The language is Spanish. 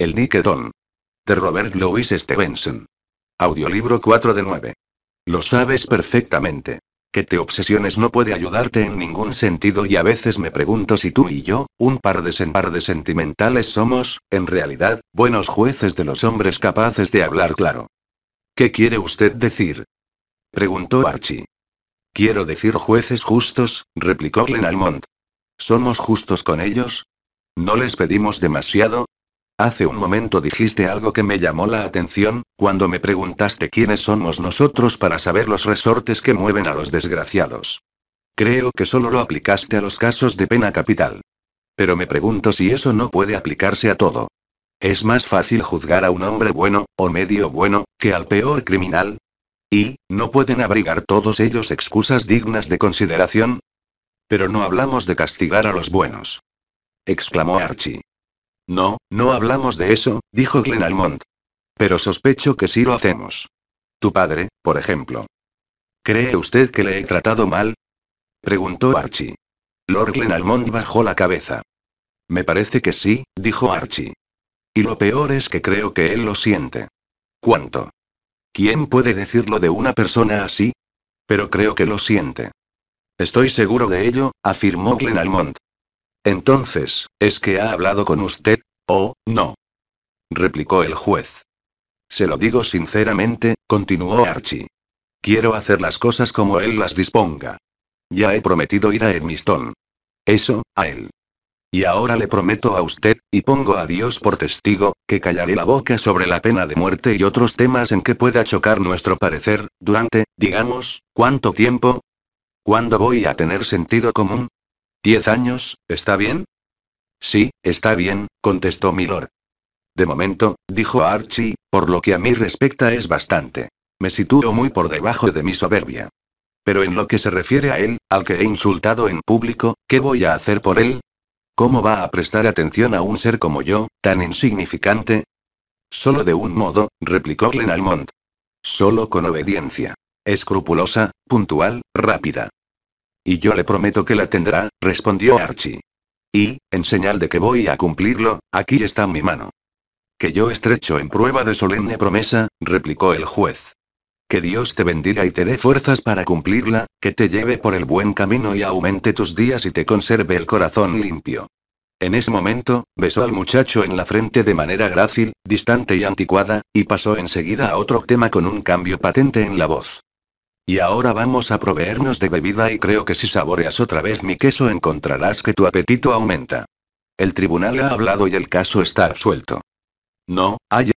El Niquetón. De Robert Louis Stevenson. Audiolibro 4 de 9. Lo sabes perfectamente. Que te obsesiones no puede ayudarte en ningún sentido y a veces me pregunto si tú y yo, un par de sen de sentimentales somos, en realidad, buenos jueces de los hombres capaces de hablar claro. ¿Qué quiere usted decir? preguntó Archie. Quiero decir jueces justos, replicó Glenalmont. ¿Somos justos con ellos? ¿No les pedimos demasiado? Hace un momento dijiste algo que me llamó la atención, cuando me preguntaste quiénes somos nosotros para saber los resortes que mueven a los desgraciados. Creo que solo lo aplicaste a los casos de pena capital. Pero me pregunto si eso no puede aplicarse a todo. Es más fácil juzgar a un hombre bueno, o medio bueno, que al peor criminal. Y, ¿no pueden abrigar todos ellos excusas dignas de consideración? Pero no hablamos de castigar a los buenos. Exclamó Archie. No, no hablamos de eso, dijo Glenalmond. Pero sospecho que sí lo hacemos. Tu padre, por ejemplo. ¿Cree usted que le he tratado mal? preguntó Archie. Lord Glenalmond bajó la cabeza. Me parece que sí, dijo Archie. Y lo peor es que creo que él lo siente. ¿Cuánto? ¿Quién puede decirlo de una persona así? Pero creo que lo siente. Estoy seguro de ello, afirmó Glenalmont. Entonces, ¿es que ha hablado con usted? o, no. replicó el juez. Se lo digo sinceramente, continuó Archie. Quiero hacer las cosas como él las disponga. Ya he prometido ir a Edmiston. Eso, a él. Y ahora le prometo a usted, y pongo a Dios por testigo, que callaré la boca sobre la pena de muerte y otros temas en que pueda chocar nuestro parecer, durante, digamos, ¿cuánto tiempo? ¿Cuándo voy a tener sentido común? Diez años, ¿está bien? Sí, está bien, contestó Milord. De momento, dijo Archie, por lo que a mí respecta es bastante. Me sitúo muy por debajo de mi soberbia. Pero en lo que se refiere a él, al que he insultado en público, ¿qué voy a hacer por él? ¿Cómo va a prestar atención a un ser como yo, tan insignificante? Solo de un modo, replicó Glenalmont. Solo con obediencia. Escrupulosa, puntual, rápida. Y yo le prometo que la tendrá, respondió Archie. Y, en señal de que voy a cumplirlo, aquí está mi mano. Que yo estrecho en prueba de solemne promesa, replicó el juez. Que Dios te bendiga y te dé fuerzas para cumplirla, que te lleve por el buen camino y aumente tus días y te conserve el corazón limpio. En ese momento, besó al muchacho en la frente de manera grácil, distante y anticuada, y pasó enseguida a otro tema con un cambio patente en la voz. Y ahora vamos a proveernos de bebida y creo que si saboreas otra vez mi queso encontrarás que tu apetito aumenta. El tribunal ha hablado y el caso está absuelto. No, hay